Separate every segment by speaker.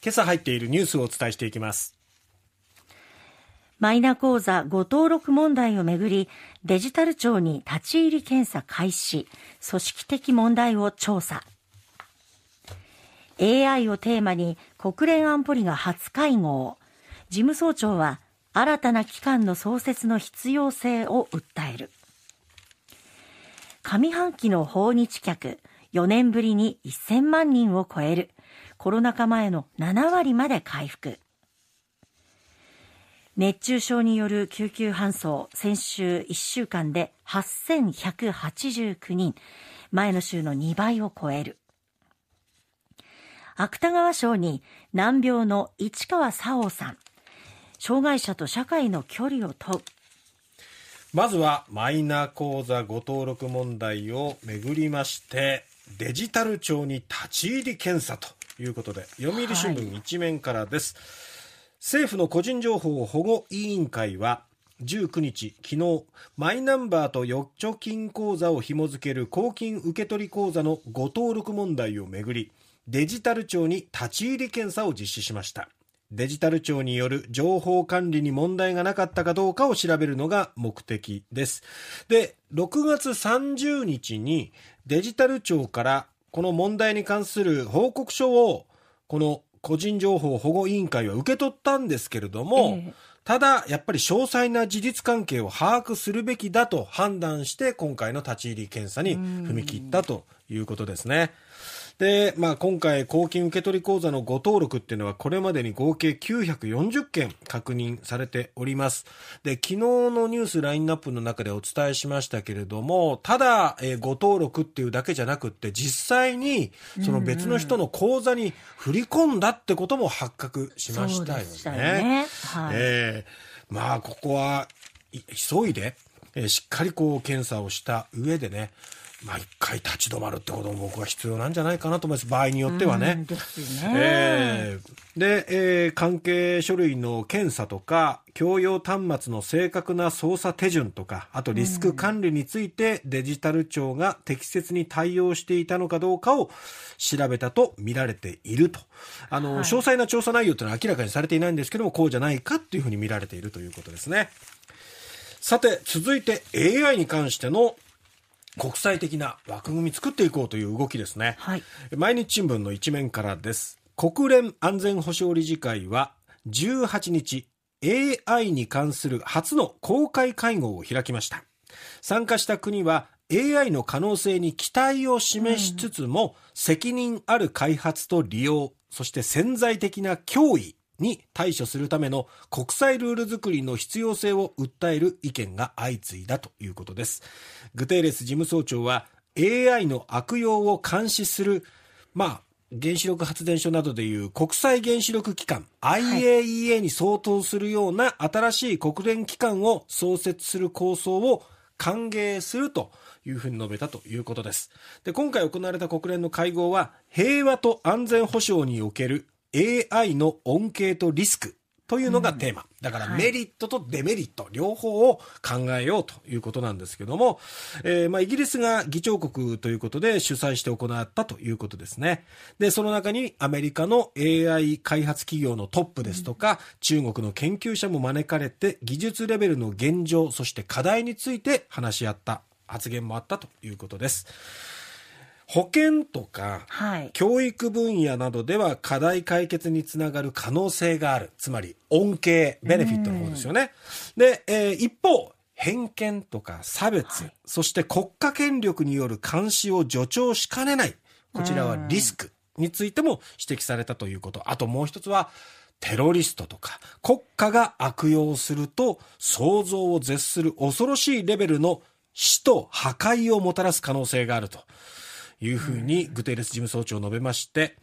Speaker 1: 今朝入っているニュースをお伝えしていきます。マイナ口座誤登録問題をめぐり、デジタル庁に立ち入り検査開始、組織的問題を調査。AI をテーマに国連安保理が初会合。事務総長は新たな機関の創設の必要性を訴える。上半期の訪日客、4年ぶりに1000万人を超える。コロナ禍前の7割まで回復。熱中症による救急搬送、先週1週間で8189人、前の週の2倍を超える。芥川賞に難病の市川沙央さん、障害者と社会の距離を問う。まずはマイナ口座ご登録問題をめぐりまして、デジタル庁に立ち入り検査ということで、読売新聞一面からです。はい、政府の個人情報保護委員会は、19日、昨日、マイナンバーと預貯金口座を紐付ける公金受取口座の誤登録問題をめぐり、デジタル庁に立ち入り検査を実施しました。デジタル庁による情報管理に問題がなかったかどうかを調べるのが目的です。で、6月30日にデジタル庁からこの問題に関する報告書を、この個人情報保護委員会は受け取ったんですけれども、えー、ただ、やっぱり詳細な事実関係を把握するべきだと判断して、今回の立ち入り検査に踏み切ったということですね。で、まあ、今回、公金受取口座のご登録っていうのは、これまでに合計940件確認されております。で、昨日のニュースラインナップの中でお伝えしましたけれども、ただ、えー、ご登録っていうだけじゃなくって、実際に、その別の人の口座に振り込んだってことも発覚しましたよね。ねはい、えー、まあ、ここは、急いで、えー、しっかりこう検査をした上でね、毎回立ち止まるってことも僕は必要なんじゃないかなと思います。場合によってはね。で、ね、えー、で、えー、関係書類の検査とか、共用端末の正確な操作手順とか、あとリスク管理についてデジタル庁が適切に対応していたのかどうかを調べたと見られていると。あの、はい、詳細な調査内容というのは明らかにされていないんですけども、こうじゃないかっていうふうに見られているということですね。さて、続いて AI に関しての国際的な枠組み作っていこうという動きですね、はい、毎日新聞の一面からです国連安全保障理事会は18日 AI に関する初の公開会合を開きました参加した国は AI の可能性に期待を示しつつも、うん、責任ある開発と利用そして潜在的な脅威に対処するための国際ルール作りの必要性を訴える意見が相次いだということです。グテーレス事務総長は AI の悪用を監視する、まあ、原子力発電所などでいう国際原子力機関 IAEA に相当するような新しい国連機関を創設する構想を歓迎するというふうに述べたということです。で、今回行われた国連の会合は平和と安全保障における AI の恩恵とリスクというのがテーマ。だからメリットとデメリット、両方を考えようということなんですけども、えー、まあイギリスが議長国ということで主催して行ったということですね。で、その中にアメリカの AI 開発企業のトップですとか、中国の研究者も招かれて、技術レベルの現状、そして課題について話し合った発言もあったということです。保険とか、はい、教育分野などでは課題解決につながる可能性がある。つまり、恩恵、ベネフィットの方ですよね。で、えー、一方、偏見とか差別、はい、そして国家権力による監視を助長しかねない。こちらはリスクについても指摘されたということ。あともう一つは、テロリストとか国家が悪用すると想像を絶する恐ろしいレベルの死と破壊をもたらす可能性があると。いうふうにグテーレス事務総長述べまして、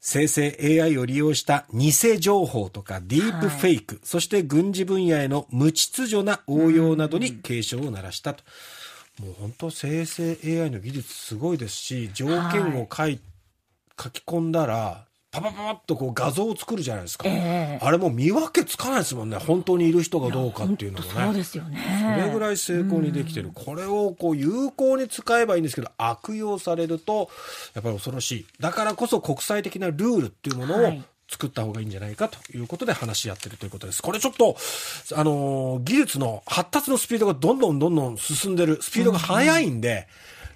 Speaker 1: 生成 AI を利用した偽情報とかディープフェイク、はい、そして軍事分野への無秩序な応用などに警鐘を鳴らしたと。もう本当生成 AI の技術すごいですし、条件を書、い、書き込んだら、パパパッとこう画像を作るじゃないですか、えー、あれも見分けつかないですもんね本当にいる人がどうかっていうのもねそうですよねそれぐらい成功にできてる、うん、これをこう有効に使えばいいんですけど悪用されるとやっぱり恐ろしいだからこそ国際的なルールっていうものを、作った方がいいんじゃないかということで話し合ってるということです。これちょっと、あのー、技術の発達のスピードがどんどんどんどん進んでる、スピードが速いんで、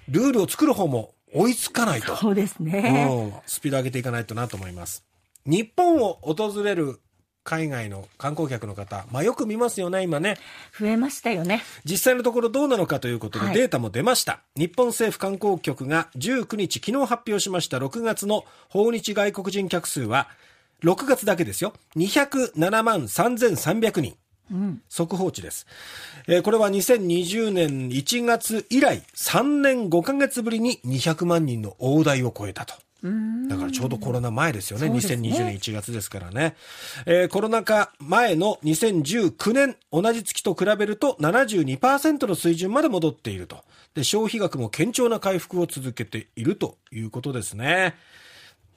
Speaker 1: うん、ルールを作る方も追いつかないと。そうですね。うん、スピード上げていかないとなと思います。日本を訪れる海外の観光客の方、まあ、よく見ますよね、今ね。増えましたよね。実際のところどうなのかということで、データも出ました、はい、日本政府観光局が19日、昨日発表しました6月の訪日外国人客数は、6月だけですよ、207万3300人。うん、速報値です、えー、これは2020年1月以来3年5か月ぶりに200万人の大台を超えたと。だからちょうどコロナ前ですよね。ね2020年1月ですからね、えー、コロナ禍前の2019年、同じ月と比べると72%の水準まで戻っていると。で、消費額も堅調な回復を続けているということですね。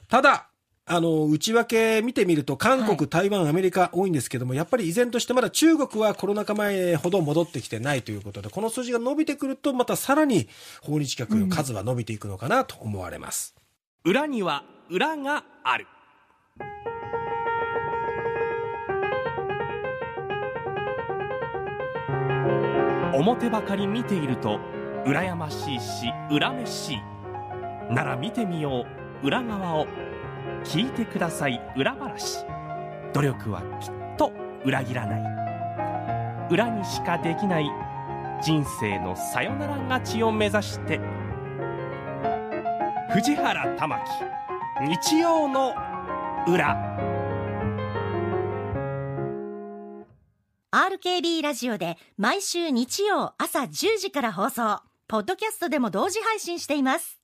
Speaker 1: ただ、あの、内訳見てみると、韓国、台湾、アメリカ多いんですけども、やっぱり依然としてまだ中国はコロナ禍前ほど戻ってきてないということで、この数字が伸びてくると、またさらに訪日客の数は伸びていくのかなと思われます。うん、裏には裏がある。表ばかり見ていると羨ましいし恨めしいなら見てみよう裏側を聞いてください裏話努力はきっと裏切らない裏にしかできない人生のさよなら勝ちを目指して藤原玉木日曜の裏 RKB ラジオで毎週日曜朝10時から放送ポッドキャストでも同時配信しています